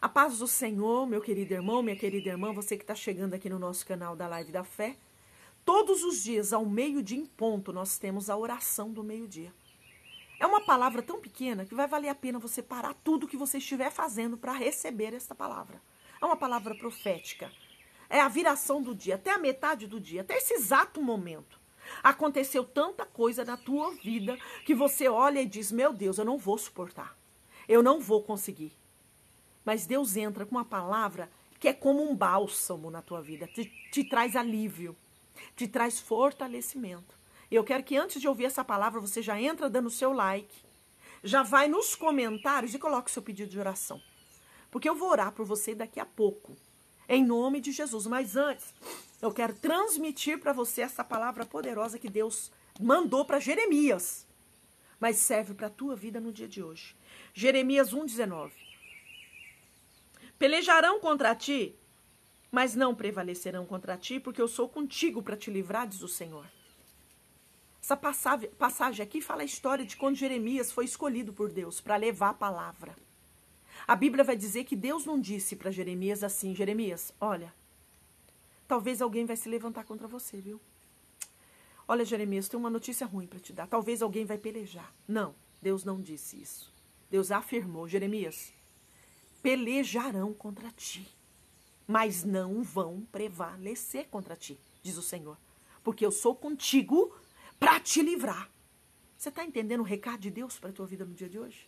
A paz do Senhor, meu querido irmão, minha querida irmã, você que está chegando aqui no nosso canal da Live da Fé. Todos os dias, ao meio-dia em ponto, nós temos a oração do meio-dia. É uma palavra tão pequena que vai valer a pena você parar tudo que você estiver fazendo para receber esta palavra. É uma palavra profética. É a viração do dia, até a metade do dia, até esse exato momento. Aconteceu tanta coisa na tua vida que você olha e diz: Meu Deus, eu não vou suportar. Eu não vou conseguir. Mas Deus entra com uma palavra que é como um bálsamo na tua vida, te, te traz alívio, te traz fortalecimento. Eu quero que antes de ouvir essa palavra, você já entra dando o seu like, já vai nos comentários e coloca o seu pedido de oração. Porque eu vou orar por você daqui a pouco, em nome de Jesus. Mas antes, eu quero transmitir para você essa palavra poderosa que Deus mandou para Jeremias, mas serve para a tua vida no dia de hoje. Jeremias 1,19. Pelejarão contra ti, mas não prevalecerão contra ti, porque eu sou contigo para te livrar, diz o Senhor. Essa passagem aqui fala a história de quando Jeremias foi escolhido por Deus para levar a palavra. A Bíblia vai dizer que Deus não disse para Jeremias assim: Jeremias, olha, talvez alguém vai se levantar contra você, viu? Olha, Jeremias, tem uma notícia ruim para te dar. Talvez alguém vai pelejar. Não, Deus não disse isso. Deus afirmou: Jeremias, pelejarão contra ti, mas não vão prevalecer contra ti, diz o Senhor, porque eu sou contigo para te livrar. Você está entendendo o recado de Deus para a tua vida no dia de hoje?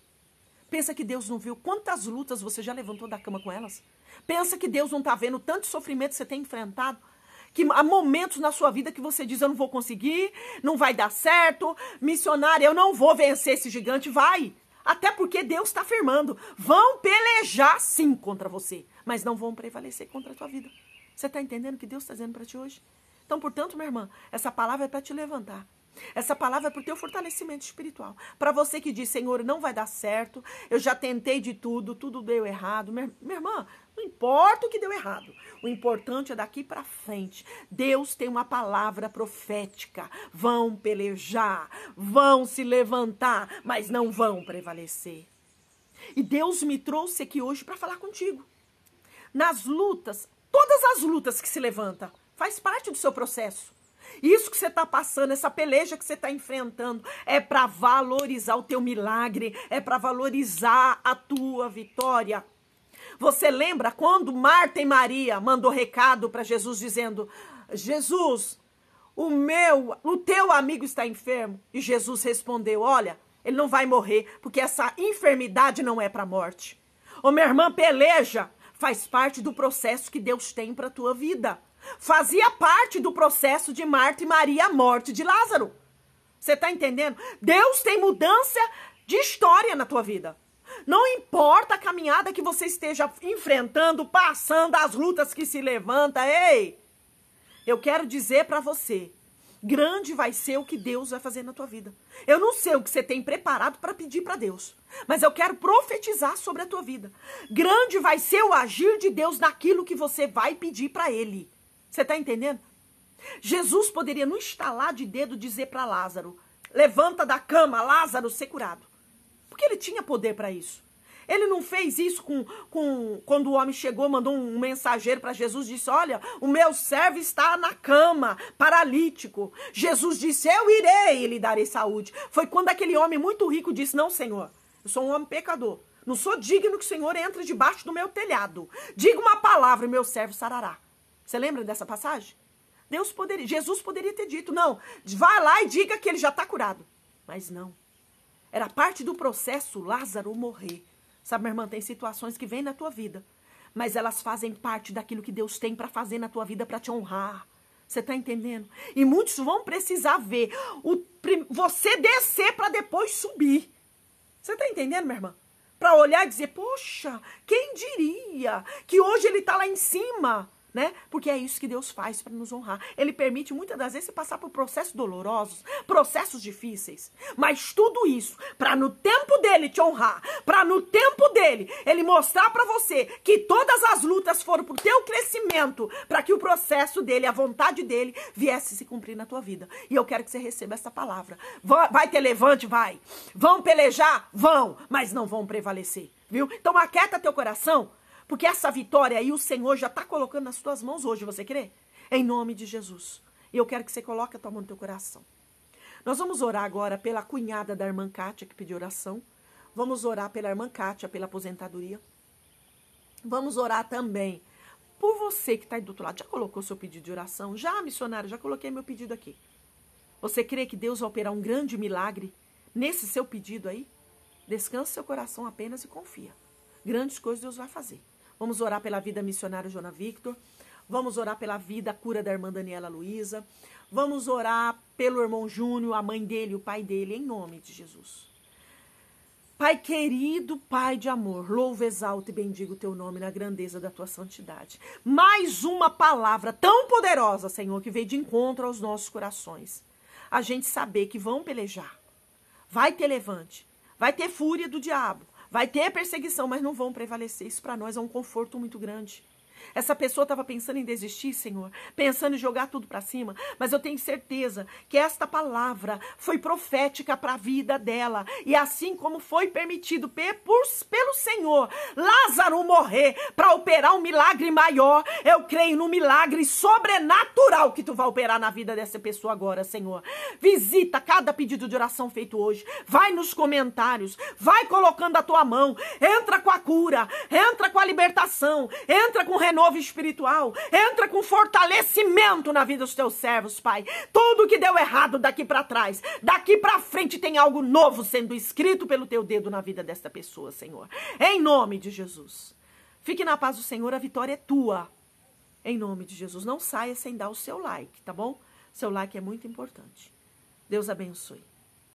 Pensa que Deus não viu quantas lutas você já levantou da cama com elas? Pensa que Deus não está vendo tanto sofrimento que você tem enfrentado? Que há momentos na sua vida que você diz: Eu não vou conseguir, não vai dar certo, missionária, eu não vou vencer esse gigante. Vai! Até porque Deus está afirmando: vão pelejar sim contra você, mas não vão prevalecer contra a tua vida. Você está entendendo o que Deus está dizendo para ti hoje? Então, portanto, minha irmã, essa palavra é para te levantar. Essa palavra é para o teu fortalecimento espiritual. Para você que diz, Senhor, não vai dar certo, eu já tentei de tudo, tudo deu errado. Minha, irmã, não importa o que deu errado. O importante é daqui para frente. Deus tem uma palavra profética. Vão pelejar, vão se levantar, mas não vão prevalecer. E Deus me trouxe aqui hoje para falar contigo. Nas lutas, todas as lutas que se levanta, faz parte do seu processo. Isso que você está passando, essa peleja que você está enfrentando, é para valorizar o teu milagre, é para valorizar a tua vitória. Você lembra quando Marta e Maria mandou recado para Jesus dizendo: Jesus, o meu, o teu amigo está enfermo. E Jesus respondeu: Olha, ele não vai morrer, porque essa enfermidade não é para morte. Ô, minha irmã, peleja faz parte do processo que Deus tem para tua vida. Fazia parte do processo de Marta e Maria a morte de Lázaro. Você está entendendo? Deus tem mudança de história na tua vida. Não importa a caminhada que você esteja enfrentando, passando, as lutas que se levanta, ei! Eu quero dizer para você, grande vai ser o que Deus vai fazer na tua vida. Eu não sei o que você tem preparado para pedir para Deus, mas eu quero profetizar sobre a tua vida. Grande vai ser o agir de Deus naquilo que você vai pedir para ele. Você está entendendo? Jesus poderia, no estalar de dedo, dizer para Lázaro: levanta da cama, Lázaro, ser curado. Porque ele tinha poder para isso. Ele não fez isso com, com quando o homem chegou, mandou um mensageiro para Jesus disse: Olha, o meu servo está na cama, paralítico. Jesus disse: Eu irei e lhe darei saúde. Foi quando aquele homem muito rico disse: Não, Senhor, eu sou um homem pecador. Não sou digno que o Senhor entre debaixo do meu telhado. Diga uma palavra e meu servo sarará. Você lembra dessa passagem? Deus poderia, Jesus poderia ter dito, não, vá lá e diga que ele já está curado. Mas não. Era parte do processo Lázaro morrer. Sabe, minha irmã, tem situações que vêm na tua vida, mas elas fazem parte daquilo que Deus tem para fazer na tua vida para te honrar. Você está entendendo? E muitos vão precisar ver o, você descer para depois subir. Você está entendendo, minha irmã? Para olhar e dizer, poxa, quem diria que hoje ele está lá em cima? né? Porque é isso que Deus faz para nos honrar. Ele permite muitas das vezes passar por processos dolorosos, processos difíceis, mas tudo isso para no tempo dele te honrar, para no tempo dele ele mostrar para você que todas as lutas foram pro teu crescimento, para que o processo dele, a vontade dele viesse se cumprir na tua vida. E eu quero que você receba essa palavra. Vai ter levante, vai. Vão pelejar, vão, mas não vão prevalecer, viu? Então aquieta teu coração porque essa vitória aí o Senhor já está colocando nas tuas mãos hoje, você crê? Em nome de Jesus. E eu quero que você coloque a tua mão no teu coração. Nós vamos orar agora pela cunhada da irmã Kátia que pediu oração. Vamos orar pela irmã Kátia, pela aposentadoria. Vamos orar também por você que está aí do outro lado. Já colocou seu pedido de oração? Já, missionário, já coloquei meu pedido aqui. Você crê que Deus vai operar um grande milagre nesse seu pedido aí? Descanse seu coração apenas e confia. Grandes coisas Deus vai fazer. Vamos orar pela vida missionária Jona Victor. Vamos orar pela vida, a cura da irmã Daniela Luiza. Vamos orar pelo irmão Júnior, a mãe dele, o pai dele, em nome de Jesus. Pai querido, Pai de amor, louvo, exalto e bendigo o teu nome na grandeza da tua santidade. Mais uma palavra tão poderosa, Senhor, que veio de encontro aos nossos corações. A gente saber que vão pelejar. Vai ter levante, vai ter fúria do diabo, Vai ter perseguição, mas não vão prevalecer. Isso para nós é um conforto muito grande. Essa pessoa estava pensando em desistir, Senhor, pensando em jogar tudo para cima, mas eu tenho certeza que esta palavra foi profética para a vida dela. E assim como foi permitido pelo Senhor Lázaro morrer para operar um milagre maior, eu creio no milagre sobrenatural que tu vai operar na vida dessa pessoa agora, Senhor. Visita cada pedido de oração feito hoje. Vai nos comentários, vai colocando a tua mão, entra com a cura, entra com a libertação, entra com o renovo é espiritual. Entra com fortalecimento na vida dos teus servos, Pai. Tudo que deu errado daqui para trás, daqui para frente tem algo novo sendo escrito pelo teu dedo na vida desta pessoa, Senhor. Em nome de Jesus. Fique na paz do Senhor, a vitória é tua. Em nome de Jesus. Não saia sem dar o seu like, tá bom? Seu like é muito importante. Deus abençoe.